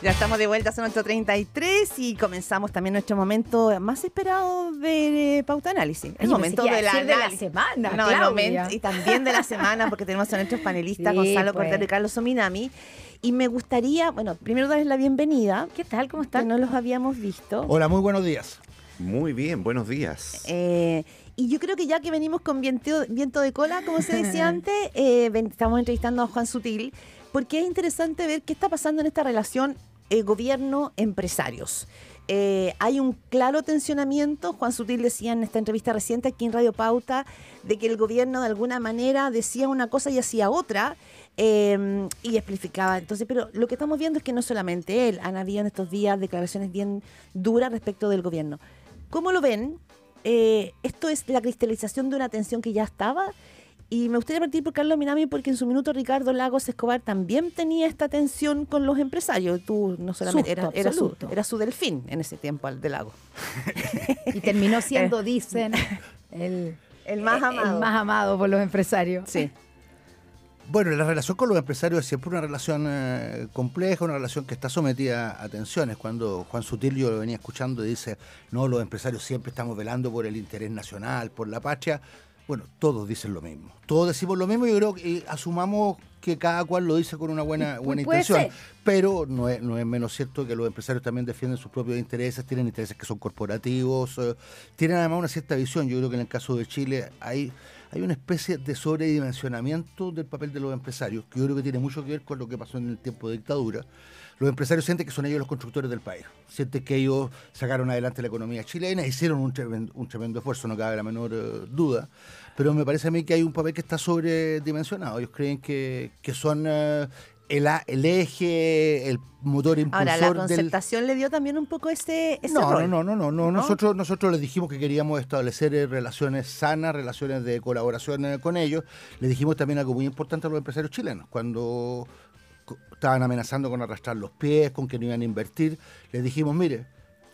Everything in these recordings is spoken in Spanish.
Ya estamos de vuelta, nuestro 33 y comenzamos también nuestro momento más esperado de Pauta Análisis. El momento de la, semana. y también de la semana, porque tenemos a nuestros panelistas, Gonzalo pues. Cortés y Carlos Ominami. Y me gustaría, bueno, primero darles la bienvenida. ¿Qué tal? ¿Cómo están? Que no los habíamos visto. Hola, muy buenos días. Muy bien, buenos días. Eh, y yo creo que ya que venimos con viento, de cola, como se decía antes, eh, estamos entrevistando a Juan Sutil porque es interesante ver qué está pasando en esta relación eh, gobierno-empresarios. Eh, hay un claro tensionamiento, Juan Sutil decía en esta entrevista reciente aquí en Radio Pauta, de que el gobierno de alguna manera decía una cosa y hacía otra, em, y explicaba. Entonces, pero lo que estamos viendo es que no solamente él, han habido en estos días declaraciones bien duras respecto del gobierno. ¿Cómo lo ven? Eh, ¿Esto es la cristalización de una tensión que ya estaba? Y me gustaría partir por Carlos Minami porque en su minuto Ricardo Lagos Escobar también tenía esta tensión con los empresarios. Tú no solamente era, era, su, delfín en ese tiempo, el de Lagos. y terminó siendo, eh. dicen, el, más eh, amado. más amado por los empresarios. Sí. Bueno, la relación con los empresarios es siempre una relación eh, compleja, una relación que está sometida a tensiones. Cuando Juan Sutilio lo venía escuchando y dice, no, los empresarios siempre estamos velando por el interés nacional, por la patria, bueno, todos dicen lo mismo. Todos decimos lo mismo y yo creo que eh, asumamos que cada cual lo dice con una buena, buena intención. Pero no es, no es menos cierto que los empresarios también defienden sus propios intereses, tienen intereses que son corporativos, eh, tienen además una cierta visión. Yo creo que en el caso de Chile hay, hay una especie de sobredimensionamiento del papel de los empresarios, que yo creo que tiene mucho que ver con lo que pasó en el tiempo de dictadura los empresarios sienten que son ellos los constructores del país, sienten que ellos sacaron adelante la economía chilena, hicieron un tremendo, esfuerzo, no cabe la menor eh, duda, pero me parece a mí que hay un papel que está sobredimensionado, ellos creen que, son eh, el, eje, el motor impulsor. Ahora, la concertación le dio también un poco ese, este no, no, No, no, no, Nosotros, nosotros les dijimos que queríamos establecer eh, relaciones sanas, relaciones de colaboración con ellos. Les dijimos también algo muy importante a los empresarios chilenos. Cuando estaban amenazando con arrastrar los pies, con que no iban a invertir. Les dijimos, mire,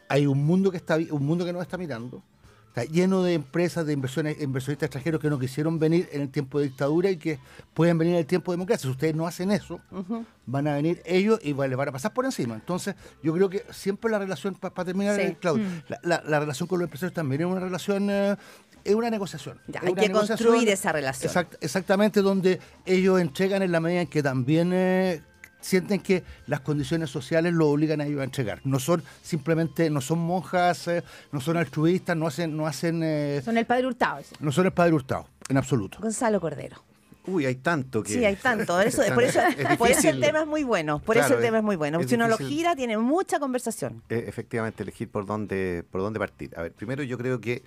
hay un mundo que está un mundo que nos está mirando. Está lleno de empresas, de inversiones, inversionistas extranjeros que no quisieron venir en el tiempo de dictadura y que pueden venir en el tiempo de democracia. Si ustedes no hacen eso, van a venir ellos y les van a pasar por encima. Entonces, yo creo que siempre la relación, para terminar, eh, Claudio, mm. la, relación con los empresarios también es una relación eh, es una negociación. hay que construir esa relación. exactamente, donde ellos entregan en la medida en que también eh, sienten que las condiciones sociales lo obligan a ellos a entregar. No son simplemente, no son monjas, eh, no son altruistas, no hacen... No hacen eh, son el padre Hurtado. No son el padre Hurtado, en absoluto. Gonzalo Cordero. Uy, hay tanto que. Sí, hay tanto. por, eso, el tema es muy bueno. Por eso el tema es muy bueno. si uno lo gira, tiene mucha conversación. Efectivamente, elegir por dónde, por dónde partir. A ver, primero yo creo que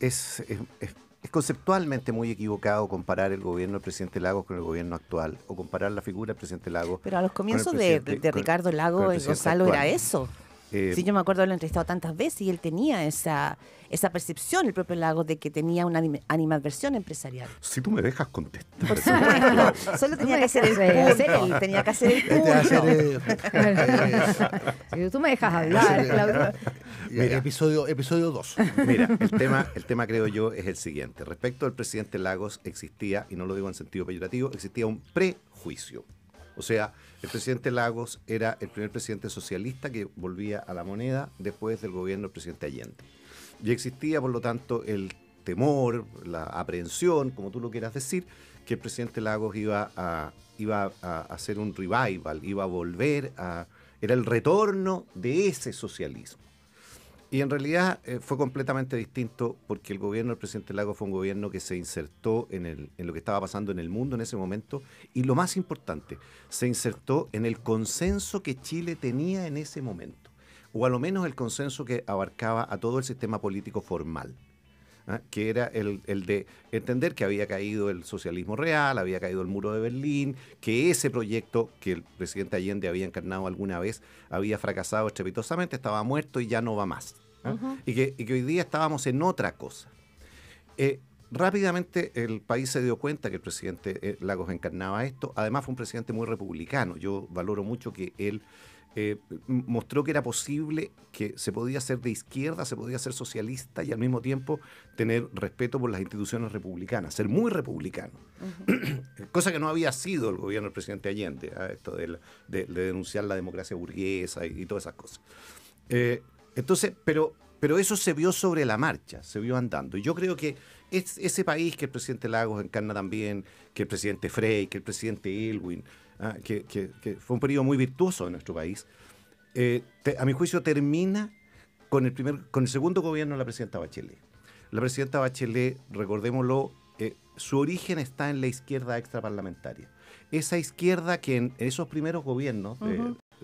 es, es, es, conceptualmente muy equivocado comparar el gobierno del presidente Lago con el gobierno actual o comparar la figura del presidente Lago Pero a los comienzos de, Ricardo Lago eh, eso Gonzalo era eso. Eh, sí, yo me acuerdo de lo entrevistado tantas veces y él tenía esa, esa percepción, el propio Lago de que tenía una animadversión empresarial. Si tú me dejas contestar. Solo tenía que hacer el este punto. Tenía que hacer el Si tú me dejas hablar, Claudio episodio 2. Mira, el tema, el tema creo yo es el siguiente. Respecto al presidente Lagos existía, y no lo digo en sentido peyorativo, existía un prejuicio. O sea, el presidente Lagos era el primer presidente socialista que volvía a la moneda después del gobierno del presidente Allende. Y existía, por lo tanto, el temor, la aprehensión, como tú lo quieras decir, que el presidente Lagos iba a, iba a hacer un revival, iba a volver a... Era el retorno de ese socialismo. Y en realidad eh, fue completamente distinto porque el gobierno del presidente Lago fue un gobierno que se insertó en, lo que estaba pasando en el mundo en ese momento y lo más importante, se insertó en el consenso que Chile tenía en ese momento, o a lo menos el consenso que abarcaba a todo el sistema político formal. ¿ah? que era el, de entender que había caído el socialismo real, había caído el muro de Berlín, que ese proyecto que el presidente Allende había encarnado alguna vez había fracasado estrepitosamente, estaba muerto y ya no va más. ¿ah? y, que, hoy día estábamos en otra cosa. Eh, rápidamente el país se dio cuenta que el presidente eh, Lagos encarnaba esto. Además fue un presidente muy republicano. Yo valoro mucho que él eh, mostró que era posible, que se podía ser de izquierda, se podía ser socialista y al mismo tiempo tener respeto por las instituciones republicanas, ser muy republicano. Cosa que no había sido el gobierno del presidente Allende, ¿ah? esto de, denunciar la democracia burguesa y, todas esas cosas. Eh, entonces, pero, pero eso se vio sobre la marcha, se vio andando. Y yo creo que es ese país que el presidente Lagos encarna también, que el presidente Frey, que el presidente Elwin, Ah, que, fue un periodo muy virtuoso en nuestro país, eh, a mi juicio termina con el, primer, con el segundo gobierno de la presidenta Bachelet. La presidenta Bachelet, recordémoslo, eh, su origen está en la izquierda extraparlamentaria. Esa izquierda que en esos primeros gobiernos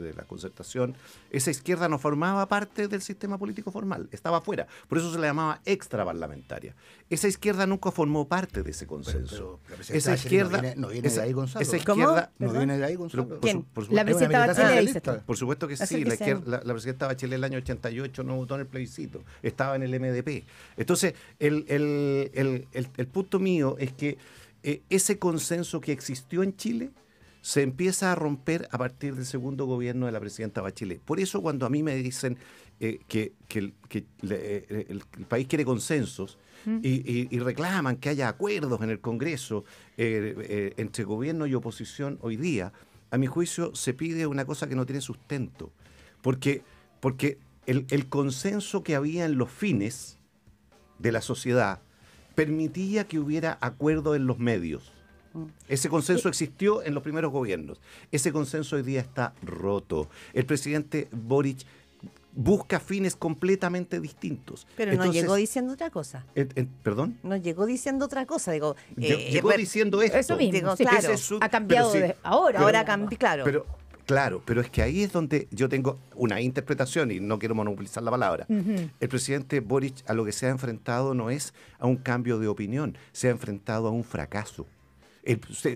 de la concertación, esa izquierda no formaba parte del sistema político formal, estaba fuera. Por eso se la llamaba extraparlamentaria. Esa izquierda nunca formó parte de ese consenso. esa izquierda. No viene, de ahí, Gonzalo. Esa izquierda. No viene de ahí, Gonzalo. Por, la presidenta Bachelet, Por supuesto que sí. la, izquierda, de presidenta el año 88 no votó en el plebiscito, estaba en el MDP. Entonces, el, punto mío es que eh, ese consenso que existió en Chile se empieza a romper a partir del segundo gobierno de la presidenta Bachelet. Por eso cuando a mí me dicen eh, que, eh, el, país quiere consensos y, reclaman que haya acuerdos en el Congreso eh, entre gobierno y oposición hoy día, a mi juicio se pide una cosa que no tiene sustento. Porque, porque el, el consenso que había en los fines de la sociedad permitía que hubiera acuerdo en los medios ese consenso existió en los primeros gobiernos. Ese consenso hoy día está roto. El presidente Boric busca fines completamente distintos. Pero no llegó diciendo otra cosa. ¿Perdón? No llegó diciendo otra cosa. Eh, llegó diciendo esto. Eso ha cambiado ahora. ahora claro. Pero, claro, pero es que ahí es donde yo tengo una interpretación y no quiero monopolizar la palabra. El presidente Boric a lo que se ha enfrentado no es a un cambio de opinión, se ha enfrentado a un fracaso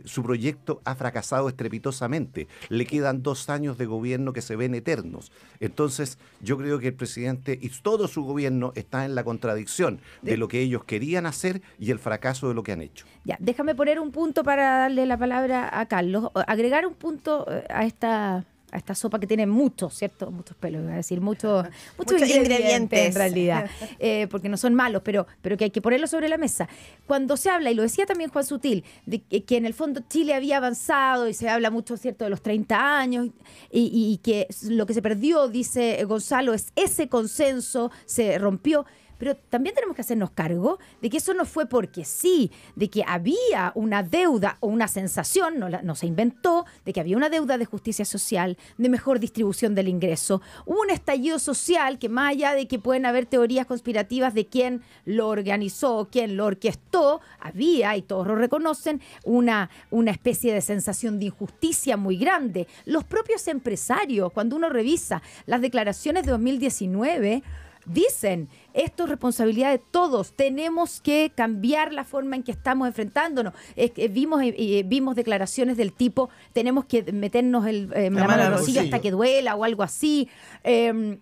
su proyecto ha fracasado estrepitosamente. Le quedan dos años de gobierno que se ven eternos. Entonces, yo creo que el presidente y todo su gobierno está en la contradicción de lo que ellos querían hacer y el fracaso de lo que han hecho. Ya, déjame poner un punto para darle la palabra a Carlos. Agregar un punto eh, a esta a esta sopa que tiene muchos, ¿cierto? Muchos pelos, iba a decir, muchos, muchos, ingredientes, en realidad, eh, porque no son malos, pero, pero que hay que ponerlo sobre la mesa. Cuando se habla, y lo decía también Juan Sutil, de que, en el fondo Chile había avanzado y se habla mucho, ¿cierto?, de los 30 años y que lo que se perdió, dice Gonzalo, es ese consenso, se rompió pero también tenemos que hacernos cargo de que eso no fue porque sí, de que había una deuda o una sensación, no, no se inventó, de que había una deuda de justicia social, de mejor distribución del ingreso, un estallido social que más allá de que pueden haber teorías conspirativas de quién lo organizó, quién lo orquestó, había, y todos lo reconocen, una, una especie de sensación de injusticia muy grande. Los propios empresarios, cuando uno revisa las declaraciones de 2019, dicen, esto es responsabilidad de todos, tenemos que cambiar la forma en que estamos enfrentándonos. Es, vimos, eh, eh, vimos declaraciones del tipo, tenemos que meternos el, eh, la, mano en hasta que duela o algo así. Em,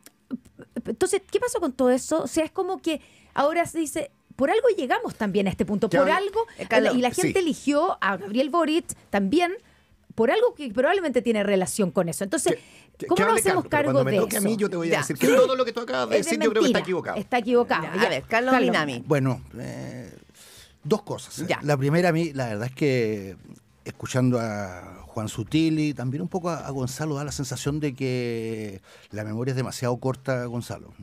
entonces, ¿qué pasó con todo eso? O sea, es como que ahora se dice, por algo llegamos también a este punto, por algo, y la gente eligió a Gabriel Boric también por algo que probablemente tiene relación con eso. Entonces, ¿cómo nos hacemos cargo de eso? a mí, yo te voy a decir que todo lo que tú acabas de, decir, yo creo que está equivocado. Está equivocado. Carlos, Bueno, eh, dos cosas. La primera, a mí, la verdad es que escuchando a Juan Sutil y también un poco a, Gonzalo, da la sensación de que la memoria es demasiado corta, Gonzalo.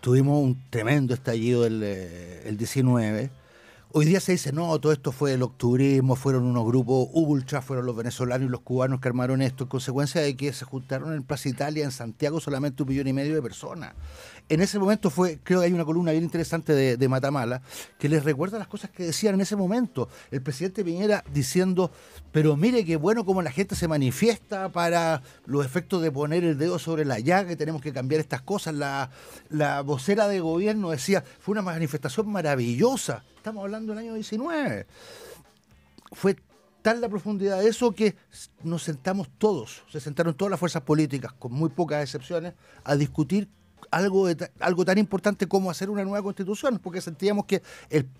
Tuvimos un tremendo estallido eh, el, el 19 hoy día se dice, no, todo esto fue el octubrismo, fueron unos grupos ultra, fueron los venezolanos y los cubanos que armaron esto, en consecuencia de que se juntaron en Plaza Italia, en Santiago, solamente un millón y medio de personas. En ese momento fue, creo que hay una columna bien interesante de, Matamala, que les recuerda las cosas que decían en ese momento. El presidente Piñera diciendo, pero mire qué bueno como la gente se manifiesta para los efectos de poner el dedo sobre la llaga, que tenemos que cambiar estas cosas. La, la vocera de gobierno decía, fue una manifestación maravillosa. Estamos hablando del año 19. Fue tal la profundidad de eso que nos sentamos todos, se sentaron todas las fuerzas políticas, con muy pocas excepciones, a discutir algo, de, algo tan importante como hacer una nueva constitución, porque sentíamos que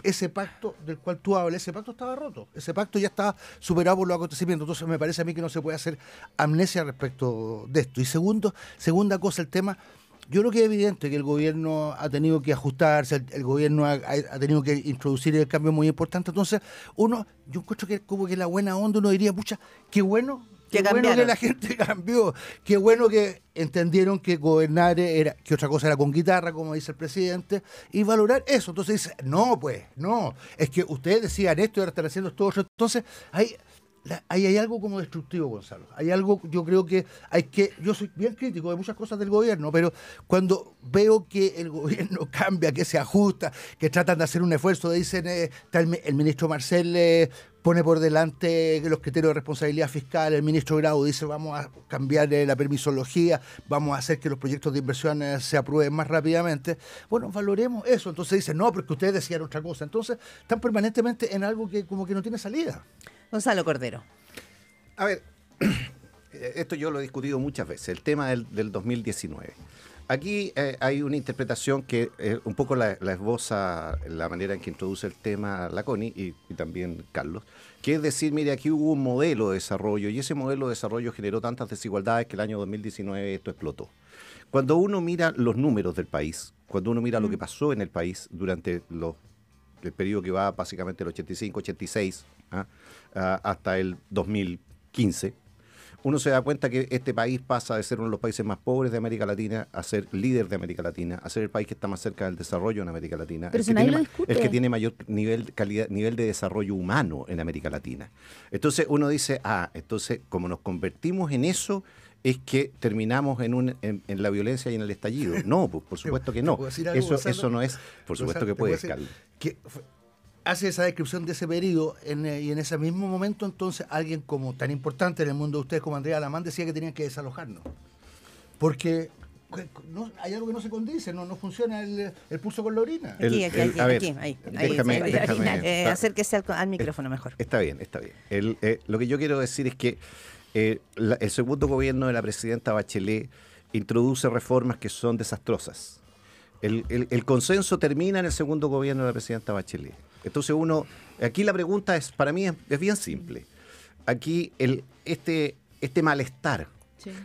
ese pacto del cual tú hablas, ese pacto estaba roto, ese pacto ya estaba superado por los acontecimientos, entonces me parece a mí que no se puede hacer amnesia respecto de esto. Y segundo, segunda cosa, el tema... Yo creo que es evidente que el gobierno ha tenido que ajustarse, el, gobierno ha, ha, tenido que introducir el cambio muy importante. Entonces, uno, yo encuentro que como que la buena onda uno diría, pucha, qué bueno Qué bueno que la gente cambió. Qué bueno que entendieron que gobernar era, que otra cosa era con guitarra, como dice el presidente, y valorar eso. Entonces dice, no, pues, no. Es que ustedes decían esto y ahora están haciendo esto Entonces, hay, hay, algo como destructivo, Gonzalo. Hay algo, yo creo que hay que. Yo soy bien crítico de muchas cosas del gobierno, pero cuando veo que el gobierno cambia, que se ajusta, que tratan de hacer un esfuerzo, dicen, eh, el, ministro Marcel. Eh, pone por delante los criterios de responsabilidad fiscal, el ministro Grado dice vamos a cambiar eh, la permisología, vamos a hacer que los proyectos de inversión eh, se aprueben más rápidamente. Bueno, valoremos eso. Entonces dice no, porque ustedes decían otra cosa. Entonces están permanentemente en algo que como que no tiene salida. Gonzalo Cordero. A ver, eh, esto yo lo he discutido muchas veces, el tema del 2019. Aquí eh, hay una interpretación que eh, un poco la, la, esboza la manera en que introduce el tema Laconi y, también Carlos, que es decir, mire, aquí hubo un modelo de desarrollo y ese modelo de desarrollo generó tantas desigualdades que el año 2019 esto explotó. Cuando uno mira los números del país, cuando uno mira lo que mm. pasó en el país durante los, el periodo que va básicamente del 85, 86 ¿ah? ah, hasta el 2015, uno se da cuenta que este país pasa de ser uno de los países más pobres de América Latina a ser líder de América Latina, a ser el país que está más cerca del desarrollo en América Latina, el, que tiene, el mayor nivel, calidad, nivel de desarrollo humano en América Latina. Entonces uno dice, ah, entonces como nos convertimos en eso, es que terminamos en, un, en, la violencia y en el estallido. No, pues, por, por supuesto que no. eso, eso no es, por supuesto que puede, Carlos hace esa descripción de ese periodo eh, y en ese mismo momento entonces alguien como tan importante en el mundo de ustedes como Andrea Alamán decía que tenían que desalojarnos. Porque hay algo que no se condice, no, no funciona el, pulso con la orina. aquí, aquí, ahí. Déjame, eh, acérquese al, eh, micrófono mejor. Está bien, está bien. lo que yo quiero decir es que el segundo gobierno de la presidenta Bachelet introduce reformas que son desastrosas. el consenso termina en el segundo gobierno de la presidenta Bachelet. Entonces uno, aquí la pregunta es, para mí es, bien simple. Aquí el, este, este malestar,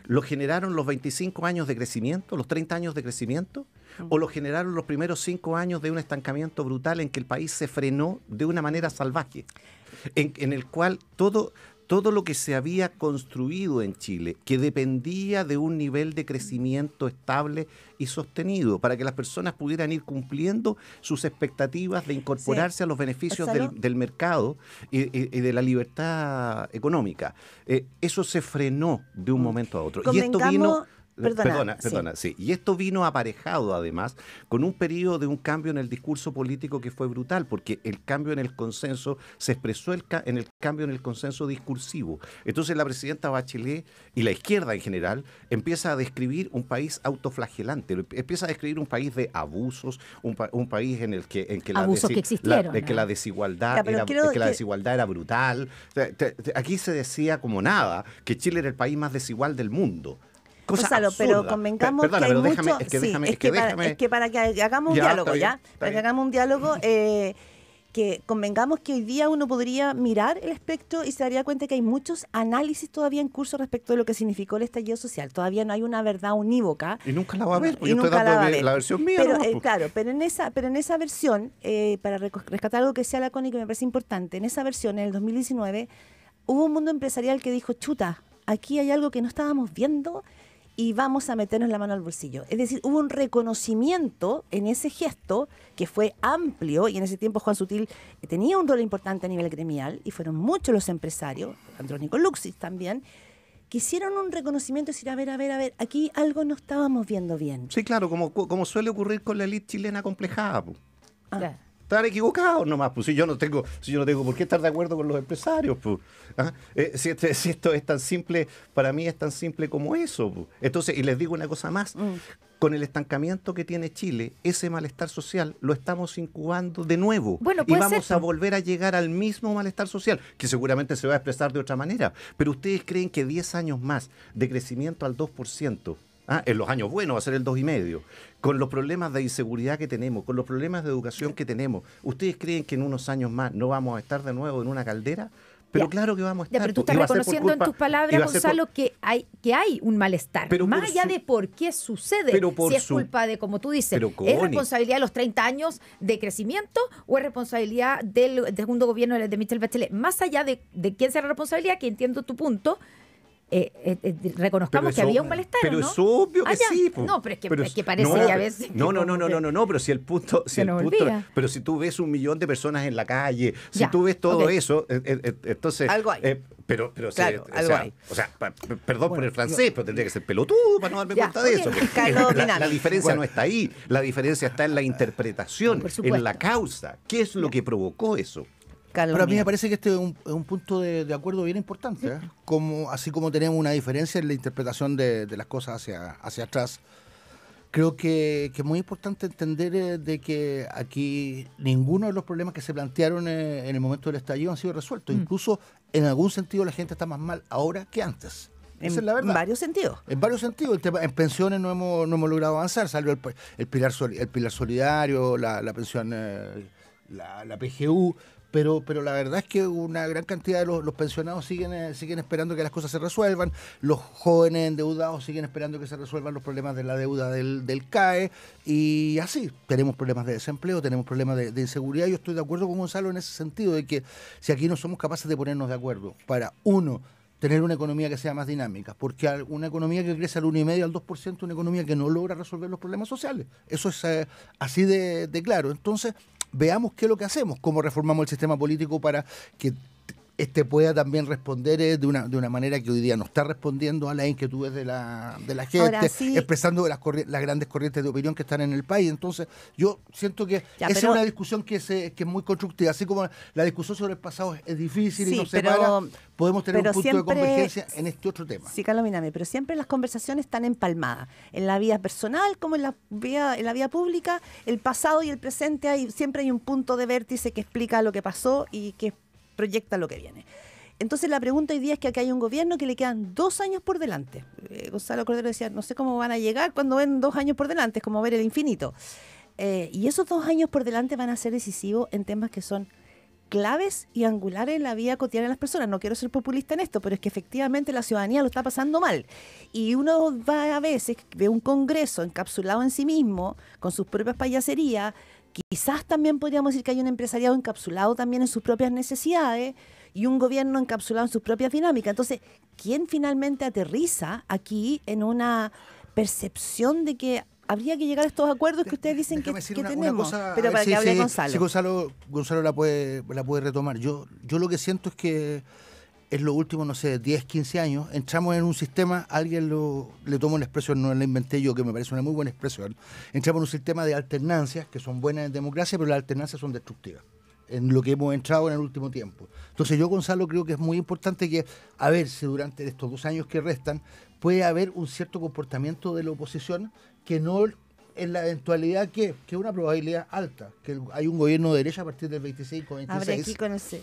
¿lo generaron los 25 años de crecimiento, los 30 años de crecimiento? ¿O lo generaron los primeros 5 años de un estancamiento brutal en que el país se frenó de una manera salvaje? en el cual todo, todo lo que se había construido en Chile, que dependía de un nivel de crecimiento estable y sostenido, para que las personas pudieran ir cumpliendo sus expectativas de incorporarse a los beneficios del, mercado y, de la libertad económica. Eh, eso se frenó de un mm. momento a otro. Y esto vino Perdona, perdona, sí. Y esto vino aparejado además con un periodo de un cambio en el discurso político que fue brutal, porque el cambio en el consenso se expresó en el cambio en el consenso discursivo. Entonces la presidenta Bachelet y la izquierda en general empieza a describir un país autoflagelante, empieza a describir un país de abusos, un, país en el que, en la, desigualdad era, brutal. aquí se decía como nada que Chile era el país más desigual del mundo pero convengamos que hay muchos... Es que, para, que hagamos un diálogo, Para que hagamos un eh, diálogo... que convengamos que hoy día uno podría mirar el espectro y se daría cuenta que hay muchos análisis todavía en curso respecto de lo que significó el estallido social. Todavía no hay una verdad unívoca. Y nunca la va a haber, porque yo estoy dando la, versión mía. Pero, eh, claro, pero en esa, pero en esa versión, eh, para rescatar algo que sea lacónico y me parece importante, en esa versión, en el 2019, hubo un mundo empresarial que dijo, chuta, aquí hay algo que no estábamos viendo y vamos a meternos la mano al bolsillo. Es decir, hubo un reconocimiento en ese gesto que fue amplio y en ese tiempo Juan Sutil eh, tenía un rol importante a nivel gremial y fueron muchos los empresarios, Andrónico Luxis también, que hicieron un reconocimiento y decir, a ver, a ver, a ver, aquí algo no estábamos viendo bien. Sí, claro, como, como suele ocurrir con la elite chilena complejada. Están equivocados nomás, pues si yo no tengo, si yo no tengo por qué estar de acuerdo con los empresarios, pues. ¿ah? Eh, este, si, esto es tan simple, para mí es tan simple como eso. Pues. Entonces, y les digo una cosa más. Mm. Con el estancamiento que tiene Chile, ese malestar social lo estamos incubando de nuevo. Bueno, y vamos a volver a llegar al mismo malestar social, que seguramente se va a expresar de otra manera. Pero ustedes creen que 10 años más de crecimiento al 2%, Ah, en los años buenos va a ser el y medio. Con los problemas de inseguridad que tenemos, con los problemas de educación que tenemos, ¿ustedes creen que en unos años más no vamos a estar de nuevo en una caldera? Pero claro que vamos a estar. pero tú estás reconociendo en tus palabras, Gonzalo, que, hay, que hay un malestar. Pero más allá de por qué sucede, si es culpa de, como tú dices, ¿es responsabilidad de los 30 años de crecimiento o es responsabilidad del, segundo gobierno de, Michel Bachelet? Más allá de, de quién será la responsabilidad, que entiendo tu punto, eh, eh, eh, reconozcamos que había un malestar. Pero ¿no? es obvio que sí. No, pero es que, parece no, que a veces. No, no, no, no, no, no, pero si el punto. Si el punto pero si tú ves un millón de personas en la calle, si tú ves todo eso, entonces. Algo hay. pero, pero algo o sea, hay. O sea, perdón por el francés, pero tendría que ser pelotudo para no darme cuenta de eso. La, diferencia no está ahí. La diferencia está en la interpretación, en la causa. ¿Qué es lo que provocó eso? Pero a mí me parece que este es un, punto de, acuerdo bien importante, ¿eh? como, así como tenemos una diferencia en la interpretación de, las cosas hacia, hacia atrás. Creo que, es muy importante entender eh, de que aquí ninguno de los problemas que se plantearon eh, en el momento del estallido han sido resueltos. Mm. Incluso en algún sentido la gente está más mal ahora que antes. En, es en varios sentidos. En varios sentidos. En pensiones no hemos, no hemos logrado avanzar. salvo el, pilar, el pilar solidario, la, pensión, la PGU, pero, pero la verdad es que una gran cantidad de los, pensionados siguen, eh, siguen esperando que las cosas se resuelvan, los jóvenes endeudados siguen esperando que se resuelvan los problemas de la deuda del, CAE y así tenemos problemas de desempleo, tenemos problemas de, inseguridad. Yo estoy de acuerdo con Gonzalo en ese sentido de que si aquí no somos capaces de ponernos de acuerdo para, uno, tener una economía que sea más dinámica, porque una economía que crece al 1,5 al 2%, una economía que no logra resolver los problemas sociales. Eso es eh, así de, de claro. Entonces, veamos qué es lo que hacemos, cómo reformamos el sistema político para que este pueda también responder eh, de, una, de una manera que hoy día no está respondiendo a las inquietudes de la, gente, expresando las, grandes corrientes de opinión que están en el país. Entonces, yo siento que es una discusión que, se, que es muy constructiva. Así como la discusión sobre el pasado es, difícil y no separa, podemos tener un punto de convergencia en este otro tema. Sí, Carlos pero siempre las conversaciones están empalmadas. En la vida personal como en la vía, en la vía pública, el pasado y el presente hay, siempre hay un punto de vértice que explica lo que pasó y que proyecta lo que viene. Entonces la pregunta hoy día es que aquí hay un gobierno que le quedan dos años por delante. Eh, Gonzalo Cordero decía, no sé cómo van a llegar cuando ven dos años por delante, es como ver el infinito. Eh, y esos dos años por delante van a ser decisivos en temas que son claves y angulares en la vida cotidiana de las personas. No quiero ser populista en esto, pero es que efectivamente la ciudadanía lo está pasando mal. Y uno va a veces, ve un Congreso encapsulado en sí mismo, con sus propias payaserías, Quizás también podríamos decir que hay un empresariado encapsulado también en sus propias necesidades y un gobierno encapsulado en sus propias dinámicas. Entonces, ¿quién finalmente aterriza aquí en una percepción de que habría que llegar a estos acuerdos que ustedes dicen que, tenemos. pero para que hable Gonzalo. si Gonzalo, Gonzalo la puede, la puede retomar. Yo, yo lo que siento es que es lo último, no sé, 10, 15 años, entramos en un sistema, alguien lo, le tomó una expresión, no la inventé yo, que me parece una muy buena expresión, entramos en un sistema de alternancias que son buenas en democracia, pero las alternancias son destructivas en lo que hemos entrado en el último tiempo. Entonces yo, Gonzalo, creo que es muy importante que, a ver si durante estos dos años que restan, puede haber un cierto comportamiento de la oposición que no en la eventualidad que es una probabilidad alta, que hay un gobierno de derecha a partir del 25 26. que conocer.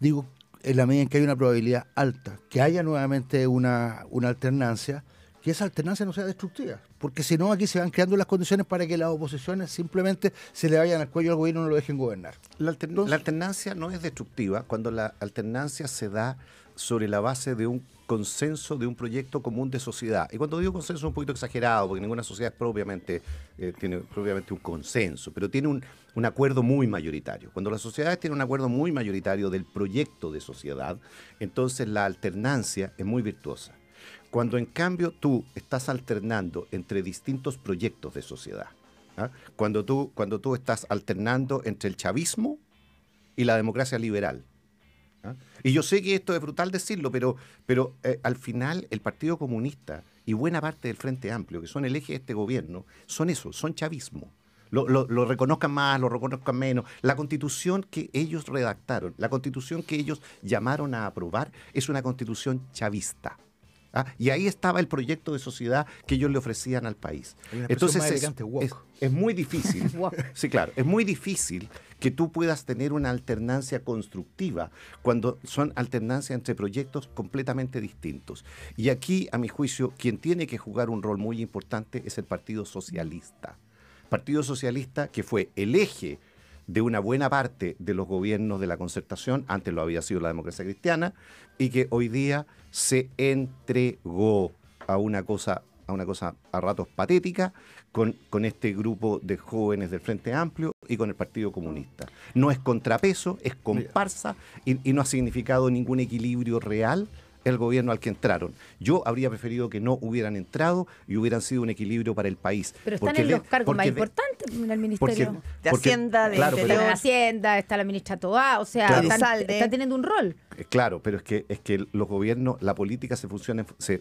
Digo, en la medida en que hay una probabilidad alta, que haya nuevamente una, una alternancia, que esa alternancia no sea destructiva, porque si no aquí se van creando las condiciones para que las oposiciones simplemente se le vayan al cuello al gobierno y no lo dejen gobernar. la alternancia no es destructiva cuando la alternancia se da sobre la base de un consenso de un proyecto común de sociedad. Y cuando digo consenso es un poquito exagerado, porque ninguna sociedad propiamente, eh, tiene propiamente un consenso, pero tiene un, acuerdo muy mayoritario. Cuando las sociedades tienen un acuerdo muy mayoritario del proyecto de sociedad, entonces la alternancia es muy virtuosa. Cuando en cambio tú estás alternando entre distintos proyectos de sociedad, ¿ah? cuando, tú, cuando tú estás alternando entre el chavismo y la democracia liberal, ¿ah? Y yo sé que esto es brutal decirlo, pero, pero eh, al final el Partido Comunista y buena parte del Frente Amplio, que son el eje de este gobierno, son eso, son chavismo. Lo, reconozcan más, lo reconozcan menos. La constitución que ellos redactaron, la constitución que ellos llamaron a aprobar, es una constitución chavista. ¿ah? Y ahí estaba el proyecto de sociedad que ellos le ofrecían al país. Entonces es, es, muy difícil. sí, claro, es muy difícil que tú puedas tener una alternancia constructiva cuando son alternancias entre proyectos completamente distintos. Y aquí, a mi juicio, quien tiene que jugar un rol muy importante es el Partido Socialista. Partido Socialista que fue el eje de una buena parte de los gobiernos de la concertación, antes lo había sido la democracia cristiana, y que hoy día se entregó a una cosa, a una cosa a ratos patética, con, este grupo de jóvenes del Frente Amplio y con el Partido Comunista. No es contrapeso, es comparsa y no ha significado ningún equilibrio real el gobierno al que entraron. Yo habría preferido que no hubieran entrado y hubieran sido un equilibrio para el país. Pero están en los cargos más importantes en el Ministerio. de Hacienda, de Está Hacienda, está la ministra Toá, o sea, está teniendo un rol. Eh, claro, pero es que, es que los gobiernos, la política se, funciona, se,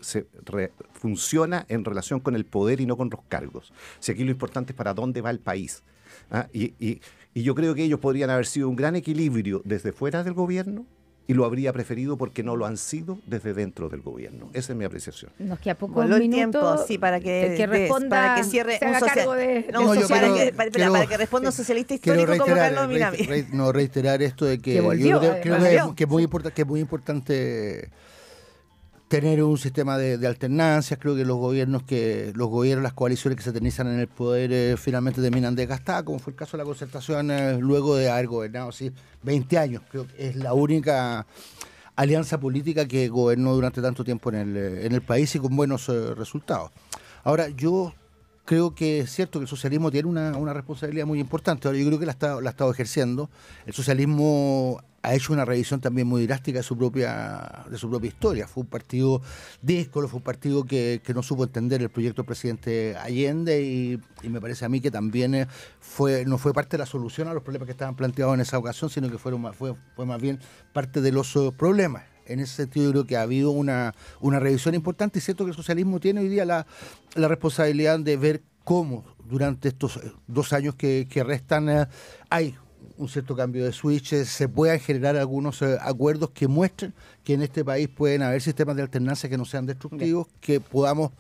funciona en relación con el poder y no con los cargos. Si aquí lo importante es para dónde va el país. ¿ah? y yo creo que ellos podrían haber sido un gran equilibrio desde fuera del gobierno y lo habría preferido porque no lo han sido desde dentro del gobierno. Esa es mi apreciación. Nos queda poco el tiempo, sí, para que, responda, para que cierre un cargo no, para, que responda un socialista histórico como Carlos reiter, no reiterar esto de que, que creo, muy que es muy importante tener un sistema de, alternancias, creo que los gobiernos que los gobiernos, las coaliciones que se tenizan en el poder eh, finalmente terminan desgastadas, como fue el caso de la concertación eh, luego de haber gobernado así 20 años, creo que es la única alianza política que gobernó durante tanto tiempo en el, eh, en el país y con buenos resultados. Ahora, yo creo que es cierto que el socialismo tiene una, responsabilidad muy importante. yo creo que la ha, estado, la estado ejerciendo. El socialismo ha hecho una revisión también muy drástica de su propia, de su propia historia. Fue un partido díscolo, fue un partido que, no supo entender el proyecto del presidente Allende y, me parece a mí que también eh, fue, no fue parte de la solución a los problemas que estaban planteados en esa ocasión, sino que fueron, fue, fue más bien parte de los eh, problemas en ese sentido creo que ha habido una, una revisión importante y cierto que el socialismo tiene hoy día la, la responsabilidad de ver cómo durante estos eh, dos años que, restan eh, hay un cierto cambio de switches eh, se puedan generar algunos acuerdos que muestren que en este país pueden haber sistemas de alternancia que no sean destructivos, que podamos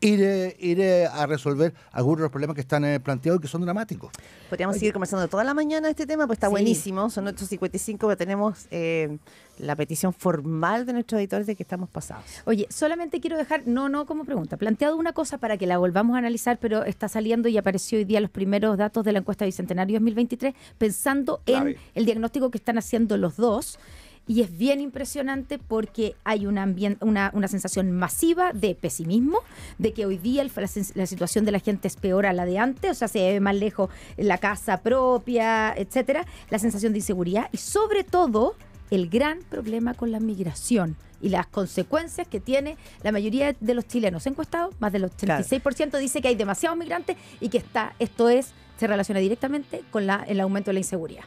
ir, a resolver algunos de los problemas que están eh, planteados y que son dramáticos. Podríamos seguir conversando toda la mañana este tema, pues está buenísimo. Son 8.55, que tenemos eh, la petición formal de nuestros editores de que estamos pasados. Oye, solamente quiero dejar, no, no como pregunta, planteado una cosa para que la volvamos a analizar, pero está saliendo y apareció hoy día los primeros datos de la encuesta Bicentenario 2023, pensando en el diagnóstico que están haciendo los dos. Y es bien impresionante porque hay una, una, sensación masiva de pesimismo, de que hoy día la, situación de la gente es peor a la de antes, o sea, se ve más lejos la casa propia, etcétera, la sensación de inseguridad y sobre todo el gran problema con la migración y las consecuencias que tiene la mayoría de los chilenos encuestados, más del 86% dice que hay demasiados migrantes y que está, esto es se relaciona directamente con la, el aumento de la inseguridad.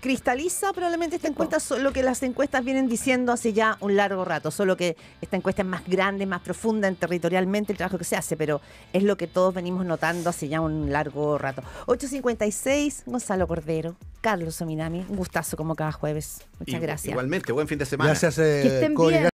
Cristaliza probablemente esta encuesta lo que las encuestas vienen diciendo hace ya un largo rato, solo que esta encuesta es más grande, más profunda en territorialmente el trabajo que se hace, pero es lo que todos venimos notando hace ya un largo rato. 8.56, Gonzalo Cordero, Carlos Ominami, un gustazo como cada jueves. Muchas gracias. Igualmente, buen fin de semana. Gracias, eh,